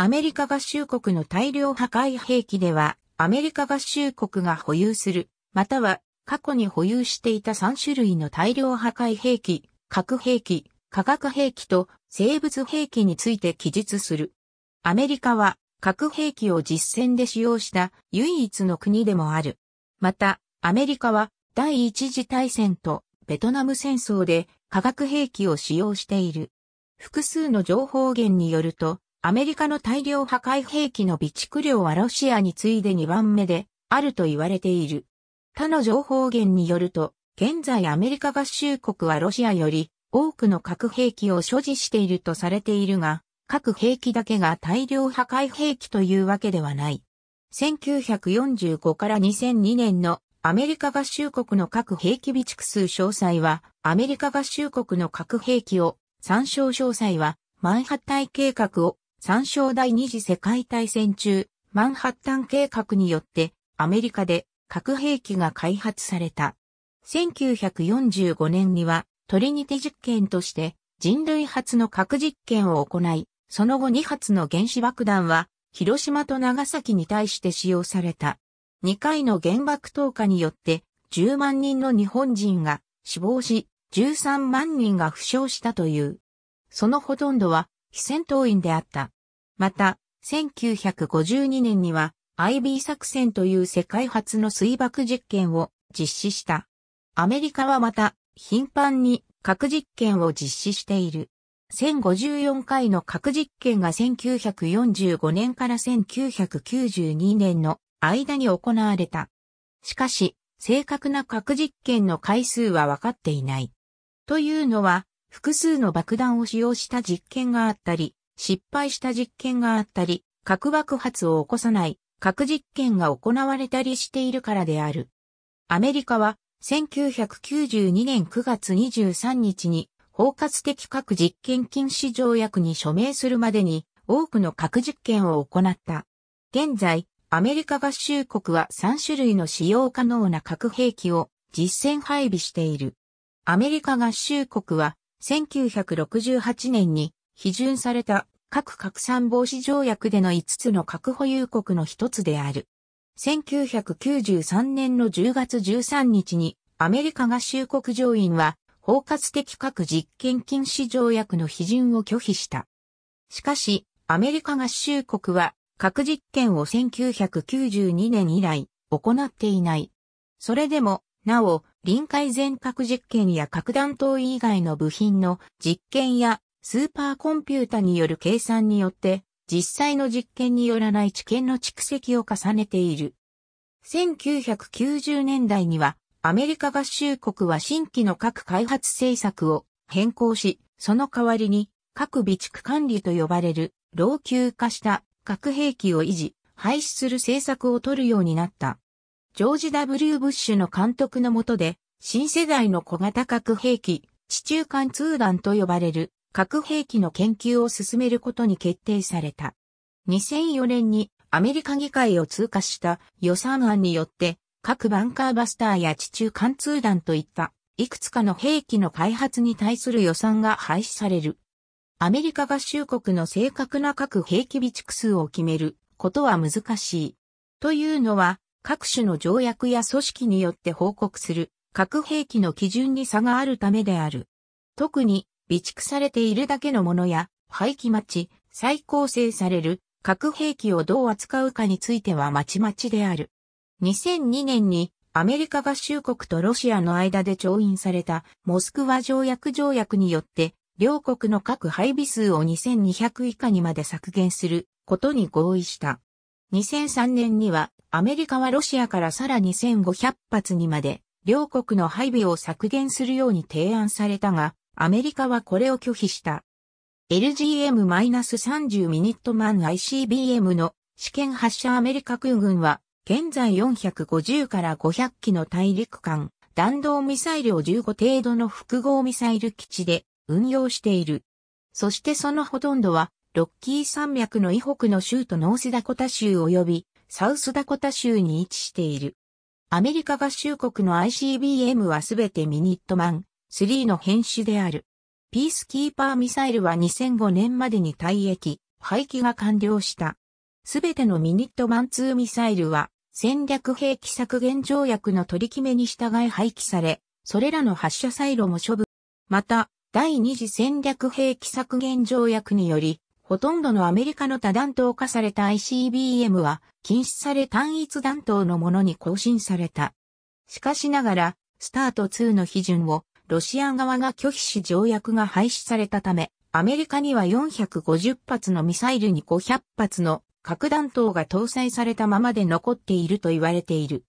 アメリカ合衆国の大量破壊兵器では、アメリカ合衆国が保有する、または過去に保有していた3種類の大量破壊兵器、核兵器、化学兵器と生物兵器について記述する。アメリカは核兵器を実戦で使用した唯一の国でもある。また、アメリカは第一次大戦とベトナム戦争で化学兵器を使用している。複数の情報源によると、アメリカの大量破壊兵器の備蓄量はロシアに次いで2番目であると言われている。他の情報源によると、現在アメリカ合衆国はロシアより多くの核兵器を所持しているとされているが、核兵器だけが大量破壊兵器というわけではない。1945から2002年のアメリカ合衆国の核兵器備蓄数詳細は、アメリカ合衆国の核兵器を、参照詳細は、マンハッタイ計画を参照第二次世界大戦中、マンハッタン計画によってアメリカで核兵器が開発された。1945年にはトリニティ実験として人類初の核実験を行い、その後2発の原子爆弾は広島と長崎に対して使用された。2回の原爆投下によって10万人の日本人が死亡し、13万人が負傷したという。そのほとんどは非戦闘員であった。また、1952年には IB 作戦という世界初の水爆実験を実施した。アメリカはまた、頻繁に核実験を実施している。1054回の核実験が1945年から1992年の間に行われた。しかし、正確な核実験の回数は分かっていない。というのは、複数の爆弾を使用した実験があったり、失敗した実験があったり、核爆発を起こさない核実験が行われたりしているからである。アメリカは1992年9月23日に包括的核実験禁止条約に署名するまでに多くの核実験を行った。現在、アメリカ合衆国は3種類の使用可能な核兵器を実戦配備している。アメリカ合衆国は1968年に批准された核拡散防止条約での5つの核保有国の一つである。1993年の10月13日にアメリカ合衆国上院は包括的核実験禁止条約の批准を拒否した。しかし、アメリカ合衆国は核実験を1992年以来行っていない。それでもなお、臨界全核実験や核弾頭以外の部品の実験やスーパーコンピュータによる計算によって、実際の実験によらない知見の蓄積を重ねている。1990年代には、アメリカ合衆国は新規の核開発政策を変更し、その代わりに核備蓄管理と呼ばれる老朽化した核兵器を維持、廃止する政策を取るようになった。ジョージ・ W・ ブッシュの監督のもとで、新世代の小型核兵器、地中間通弾と呼ばれる核兵器の研究を進めることに決定された。2004年にアメリカ議会を通過した予算案によって、各バンカーバスターや地中貫通弾といったいくつかの兵器の開発に対する予算が廃止される。アメリカ合衆国の正確な核兵器備蓄数を決めることは難しい。というのは、各種の条約や組織によって報告する核兵器の基準に差があるためである。特に備蓄されているだけのものや廃棄待ち、再構成される核兵器をどう扱うかについてはまちまちである。2002年にアメリカ合衆国とロシアの間で調印されたモスクワ条約条約によって両国の核配備数を2200以下にまで削減することに合意した。2003年にはアメリカはロシアからさらに1500発にまで両国の配備を削減するように提案されたが、アメリカはこれを拒否した。LGM-30 ミニットマン ICBM の試験発射アメリカ空軍は、現在450から500機の大陸間、弾道ミサイルを15程度の複合ミサイル基地で運用している。そしてそのほとんどはロッキー山脈の以北の州とノースダコタ州及びサウスダコタ州に位置している。アメリカ合衆国の ICBM はすべてミニットマン3の変種である。ピースキーパーミサイルは2005年までに退役、廃棄が完了した。すべてのミニットマン2ミサイルは戦略兵器削減条約の取り決めに従い廃棄され、それらの発射サイロも処分。また、第二次戦略兵器削減条約により、ほとんどのアメリカの多弾頭化された ICBM は禁止され単一弾頭のものに更新された。しかしながら、スタート2の批准をロシア側が拒否し条約が廃止されたため、アメリカには450発のミサイルに500発の核弾頭が搭載されたままで残っていると言われている。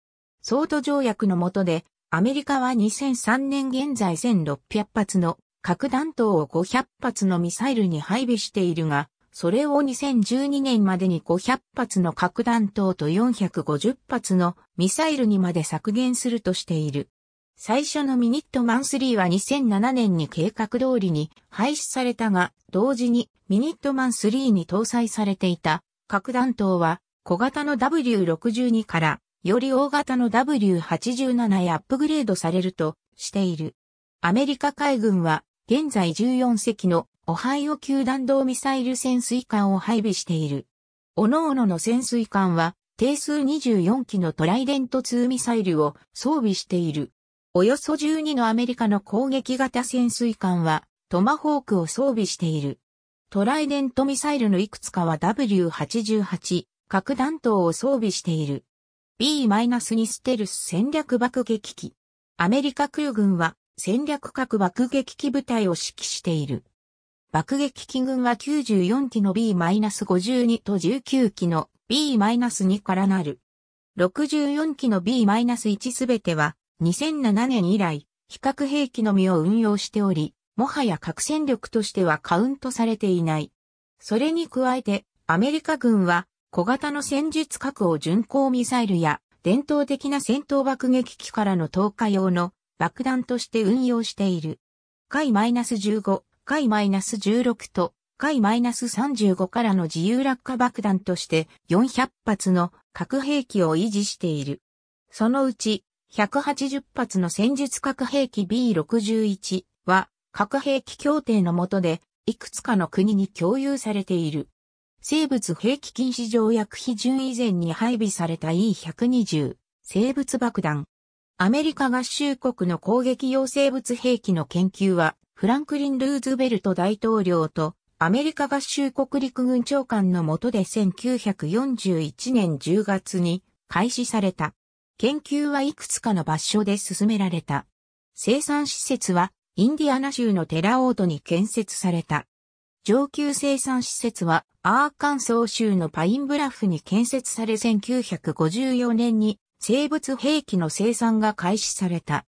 ソート条約の下で、アメリカは2003年現在1600発の核弾頭を500発のミサイルに配備しているが、それを2012年までに500発の核弾頭と450発のミサイルにまで削減するとしている。最初のミニットマン3は2007年に計画通りに廃止されたが、同時にミニットマン3に搭載されていた核弾頭は小型の W62 からより大型の W87 へアップグレードされるとしている。アメリカ海軍は現在14隻のオハイオ級弾道ミサイル潜水艦を配備している。各々の潜水艦は、定数24機のトライデント2ミサイルを装備している。およそ12のアメリカの攻撃型潜水艦は、トマホークを装備している。トライデントミサイルのいくつかは W88 核弾頭を装備している。B-2 ステルス戦略爆撃機。アメリカ空軍は戦略核爆撃機部隊を指揮している。爆撃機群は94機の B-52 と19機の B-2 からなる。64機の B-1 すべては2007年以来、比較兵器のみを運用しており、もはや核戦力としてはカウントされていない。それに加えて、アメリカ軍は小型の戦術核を巡航ミサイルや伝統的な戦闘爆撃機からの投下用の爆弾として運用している。回 -15、回 -16 と回 -35 からの自由落下爆弾として400発の核兵器を維持している。そのうち180発の戦術核兵器 B61 は核兵器協定の下でいくつかの国に共有されている。生物兵器禁止条約批准以前に配備された E120 生物爆弾アメリカ合衆国の攻撃用生物兵器の研究は、フランクリン・ルーズベルト大統領とアメリカ合衆国陸軍長官の下で1941年10月に開始された。研究はいくつかの場所で進められた。生産施設はインディアナ州のテラオートに建設された。上級生産施設はアーカンソー州のパインブラフに建設され1954年に生物兵器の生産が開始された。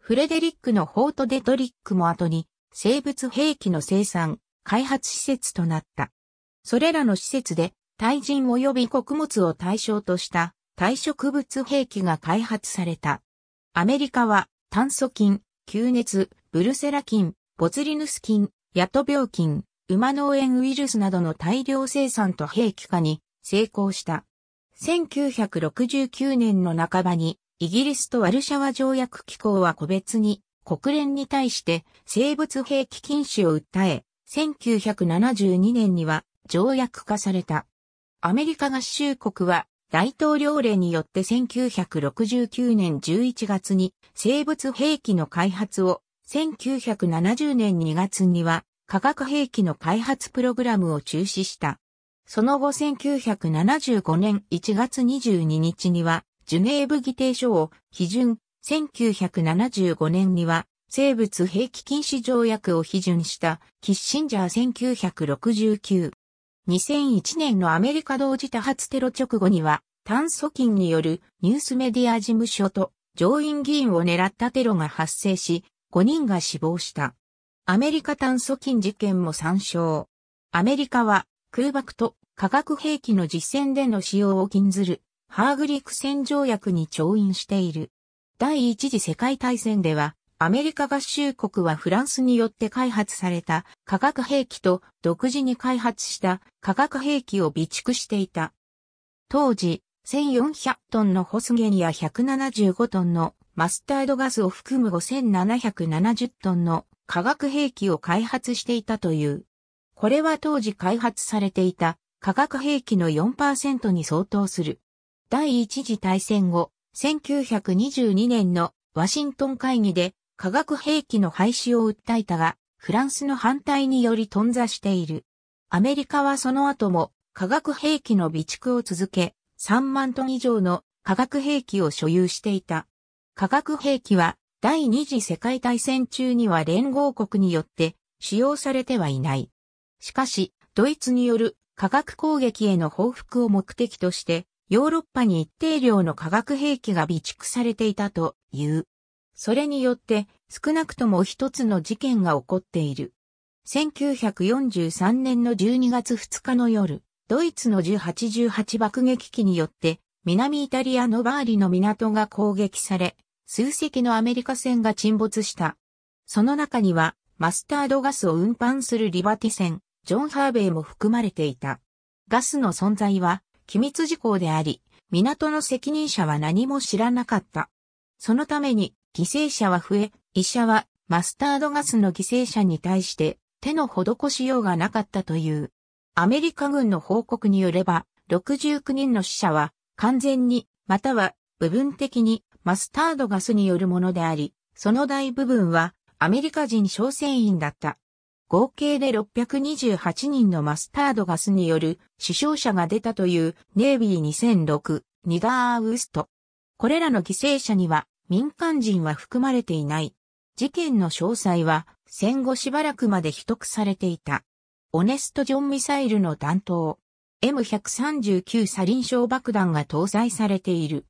フレデリックのフォート・デトリックも後に生物兵器の生産、開発施設となった。それらの施設で対人及び穀物を対象とした対植物兵器が開発された。アメリカは炭疽菌、吸熱、ブルセラ菌、ボツリヌス菌、ヤト病菌、馬脳炎ウイルスなどの大量生産と兵器化に成功した。1969年の半ばに、イギリスとワルシャワ条約機構は個別に、国連に対して生物兵器禁止を訴え、1972年には条約化された。アメリカ合衆国は大統領令によって1969年11月に生物兵器の開発を、1970年2月には化学兵器の開発プログラムを中止した。その後1975年1月22日には、ジュネーブ議定書を批准、1975年には、生物兵器禁止条約を批准したキッシンジャー1969。2001年のアメリカ同時多発テロ直後には、炭素菌によるニュースメディア事務所と上院議員を狙ったテロが発生し、5人が死亡した。アメリカ炭素菌事件も参照。アメリカは空爆と化学兵器の実戦での使用を禁ずる、ハーグリク戦条約に調印している。第一次世界大戦では、アメリカ合衆国はフランスによって開発された化学兵器と独自に開発した化学兵器を備蓄していた。当時、1400トンのホスゲンや175トンのマスタードガスを含む5770トンの化学兵器を開発していたという。これは当時開発されていた化学兵器の4%に相当する。第一次大戦後、1922年のワシントン会議で化学兵器の廃止を訴えたが、フランスの反対により頓挫している。アメリカはその後も化学兵器の備蓄を続け、3万トン以上の化学兵器を所有していた。化学兵器は第二次世界大戦中には連合国によって使用されてはいない。しかし、ドイツによる化学攻撃への報復を目的として、ヨーロッパに一定量の化学兵器が備蓄されていたという。それによって、少なくとも一つの事件が起こっている。1943年の12月2日の夜、ドイツの1 8 8爆撃機によって、南イタリアのバーリの港が攻撃され、数隻のアメリカ船が沈没した。その中には、マスタードガスを運搬するリバティ船、ジョン・ハーベイも含まれていた。ガスの存在は機密事項であり、港の責任者は何も知らなかった。そのために犠牲者は増え、医者はマスタードガスの犠牲者に対して手の施しようがなかったという。アメリカ軍の報告によれば、69人の死者は完全に、または部分的にマスタードガスによるものであり、その大部分はアメリカ人商船員だった。合計で628人のマスタードガスによる死傷者が出たというネイビー2006ニガーウースト。これらの犠牲者には民間人は含まれていない。事件の詳細は戦後しばらくまで秘匿されていた。オネストジョンミサイルの担当。M139 サリン小爆弾が搭載されている。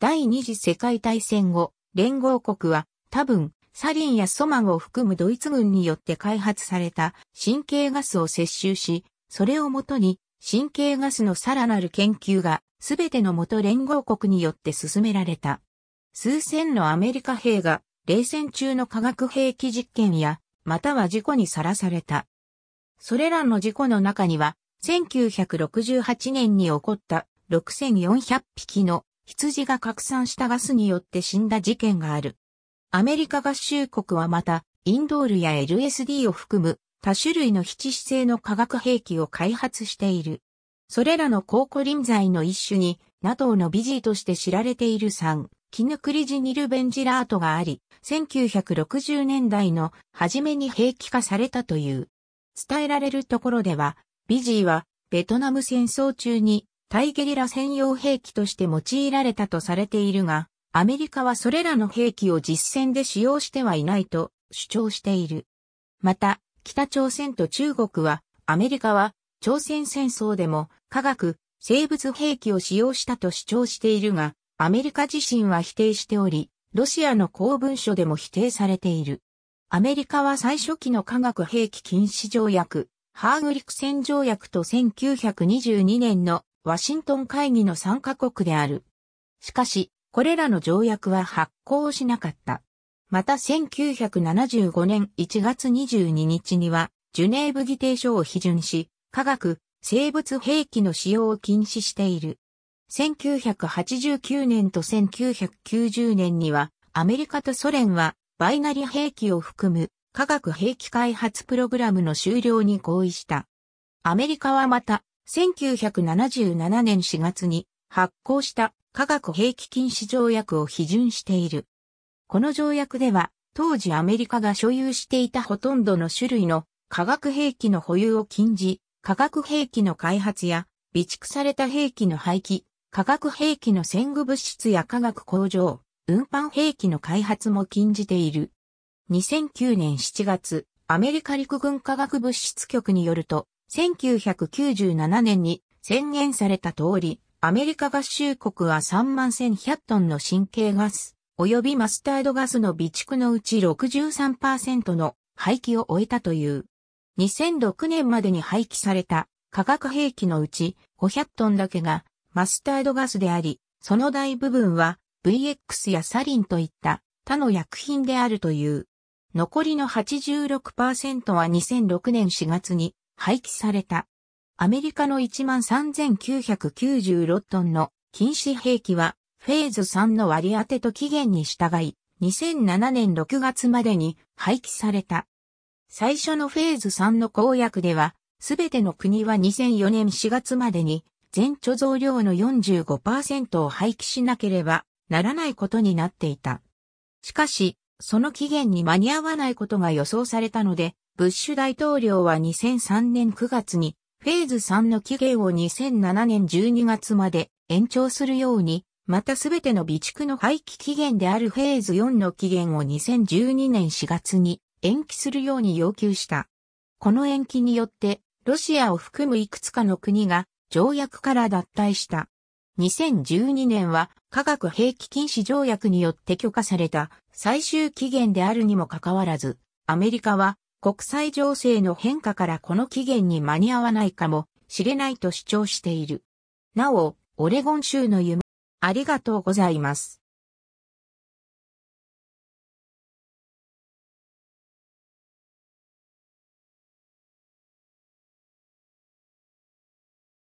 第二次世界大戦後、連合国は多分サリンやソマンを含むドイツ軍によって開発された神経ガスを摂取し、それをもとに神経ガスのさらなる研究がすべての元連合国によって進められた。数千のアメリカ兵が冷戦中の化学兵器実験や、または事故にさらされた。それらの事故の中には、1968年に起こった6400匹の羊が拡散したガスによって死んだ事件がある。アメリカ合衆国はまた、インドールや LSD を含む多種類の非致死性の化学兵器を開発している。それらの高コリン剤の一種に、NATO のビジーとして知られている酸、キヌクリジニルベンジラートがあり、1960年代の初めに兵器化されたという。伝えられるところでは、ビジーはベトナム戦争中に対ゲリラ専用兵器として用いられたとされているが、アメリカはそれらの兵器を実戦で使用してはいないと主張している。また、北朝鮮と中国は、アメリカは朝鮮戦争でも科学、生物兵器を使用したと主張しているが、アメリカ自身は否定しており、ロシアの公文書でも否定されている。アメリカは最初期の化学兵器禁止条約、ハーグ陸戦条約と1922年のワシントン会議の参加国である。しかし、これらの条約は発行しなかった。また1975年1月22日には、ジュネーブ議定書を批准し、科学、生物兵器の使用を禁止している。1989年と1990年には、アメリカとソ連は、バイナリ兵器を含む科学兵器開発プログラムの終了に合意した。アメリカはまた、1977年4月に発行した化学兵器禁止条約を批准している。この条約では、当時アメリカが所有していたほとんどの種類の化学兵器の保有を禁じ、化学兵器の開発や備蓄された兵器の廃棄、化学兵器の戦具物質や化学工場、運搬兵器の開発も禁じている。2009年7月、アメリカ陸軍化学物質局によると、1997年に宣言された通り、アメリカ合衆国は3万1100トンの神経ガス、及びマスタードガスの備蓄のうち63%の廃棄を終えたという。2006年までに廃棄された化学兵器のうち500トンだけがマスタードガスであり、その大部分は VX やサリンといった他の薬品であるという。残りの86%は2006年4月に廃棄された。アメリカの13,996トンの禁止兵器は、フェーズ3の割り当てと期限に従い、2007年6月までに廃棄された。最初のフェーズ3の公約では、すべての国は2004年4月までに、全貯蔵量の45%を廃棄しなければならないことになっていた。しかし、その期限に間に合わないことが予想されたので、ブッシュ大統領は2003年9月にフェーズ3の期限を2007年12月まで延長するように、またすべての備蓄の廃棄期限であるフェーズ4の期限を2012年4月に延期するように要求した。この延期によって、ロシアを含むいくつかの国が条約から脱退した。2012年は科学兵器禁止条約によって許可された最終期限であるにもかかわらず、アメリカは国際情勢の変化からこの期限に間に合わないかもしれないと主張している。なお、オレゴン州の夢、ありがとうございます。